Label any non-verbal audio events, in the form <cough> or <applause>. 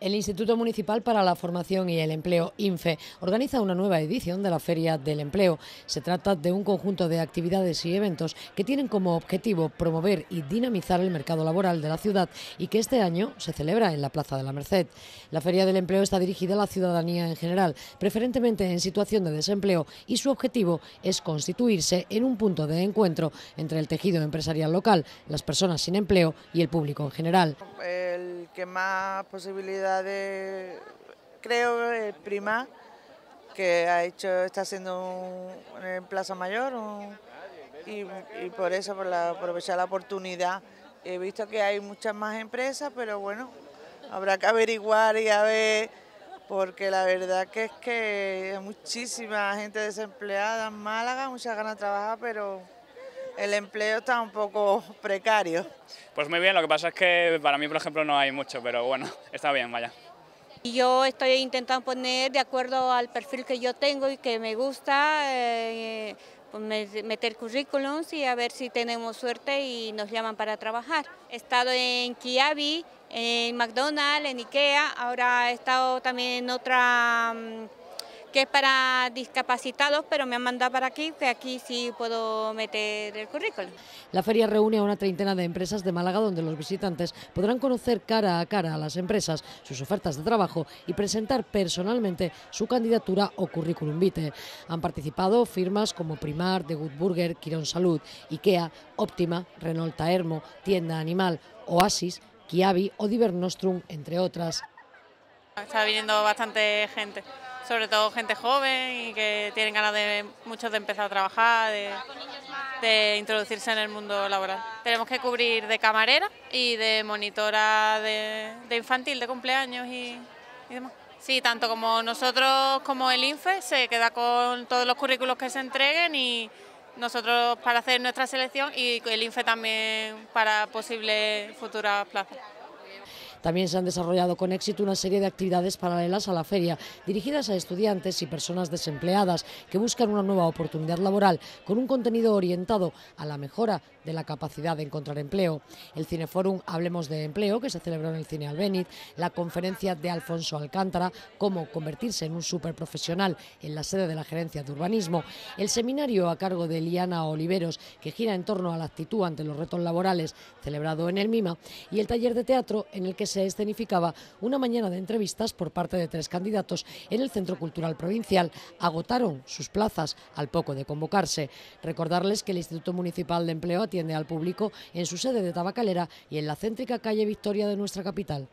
El Instituto Municipal para la Formación y el Empleo, INFE, organiza una nueva edición de la Feria del Empleo. Se trata de un conjunto de actividades y eventos que tienen como objetivo promover y dinamizar el mercado laboral de la ciudad y que este año se celebra en la Plaza de la Merced. La Feria del Empleo está dirigida a la ciudadanía en general, preferentemente en situación de desempleo, y su objetivo es constituirse en un punto de encuentro entre el tejido empresarial local, las personas sin empleo y el público en general. El que más posibilidades de, creo, el eh, Prima, que ha hecho, está haciendo un, en Plaza Mayor y, por eso, por aprovechar la oportunidad. He visto que hay muchas más empresas, pero bueno, habrá que averiguar y a ver, porque la verdad que es que hay muchísima gente desempleada en Málaga, muchas ganas de trabajar, pero el empleo está un poco precario. Pues muy bien, lo que pasa es que para mí, por ejemplo, no hay mucho, pero bueno, <laughs> está bien, vaya. Yo estoy intentando poner de acuerdo al perfil que yo tengo y que me gusta, eh, pues meter currículums y a ver si tenemos suerte y nos llaman para trabajar. He estado en Kiabi, en McDonald's, en Ikea, ahora he estado también en otra... Mm, que es para discapacitados, pero me han mandado para aquí, que aquí sí puedo meter el currículum. La feria reúne a una treintena de empresas de Málaga donde los visitantes podrán conocer cara a cara a las empresas, sus ofertas de trabajo y presentar personalmente su candidatura o currículum vitae. Han participado firmas como Primar, The Good Burger, Quirón Salud, IKEA, Optima, Renault Taermo, Tienda Animal, Oasis, Kiabi o Diver entre otras. Está viniendo bastante gente sobre todo gente joven y que tienen ganas de muchos de empezar a trabajar, de, introducirse en el mundo laboral. Tenemos que cubrir de camarera y de monitora de, infantil, de cumpleaños y, y demás. Sí, tanto como nosotros como el INFE se queda con todos los currículos que se entreguen y nosotros para hacer nuestra selección y el INFE también para posibles futuras plazas. También se han desarrollado con éxito una serie de actividades paralelas a la feria, dirigidas a estudiantes y personas desempleadas que buscan una nueva oportunidad laboral con un contenido orientado a la mejora de la capacidad de encontrar empleo. El Cineforum Hablemos de Empleo, que se celebró en el Cine Albéniz, la conferencia de Alfonso Alcántara, Cómo convertirse en un superprofesional en la sede de la Gerencia de Urbanismo, el seminario a cargo de Liana Oliveros, que gira en torno a la actitud ante los retos laborales, celebrado en el MIMA, y el taller de teatro en el que se escenificaba una mañana de entrevistas por parte de tres candidatos en el Centro Cultural Provincial. Agotaron sus plazas al poco de convocarse. Recordarles que el Instituto Municipal de Empleo atiende al público en su sede de Tabacalera y en la céntrica calle Victoria de nuestra capital.